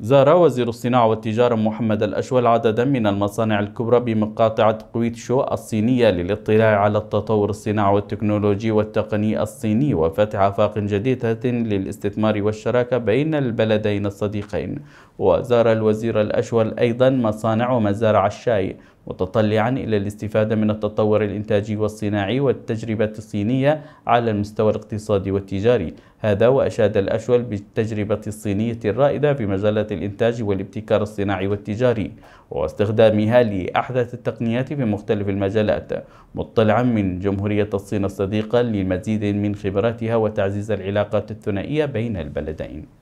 زار وزير الصناعة والتجارة محمد الأشول عددا من المصانع الكبرى بمقاطعة قويتشو الصينية للاطلاع على التطور الصناعي والتكنولوجي والتقني الصيني وفتح آفاق جديدة للاستثمار والشراكة بين البلدين الصديقين وزار الوزير الأشول أيضا مصانع ومزارع الشاي متطلعا إلى الاستفادة من التطور الإنتاجي والصناعي والتجربة الصينية على المستوى الاقتصادي والتجاري هذا وأشاد الأشول بالتجربة الصينية الرائدة في مجالات الإنتاج والابتكار الصناعي والتجاري واستخدامها لأحدث التقنيات في مختلف المجالات مطلعا من جمهورية الصين الصديقة لمزيد من خبراتها وتعزيز العلاقات الثنائية بين البلدين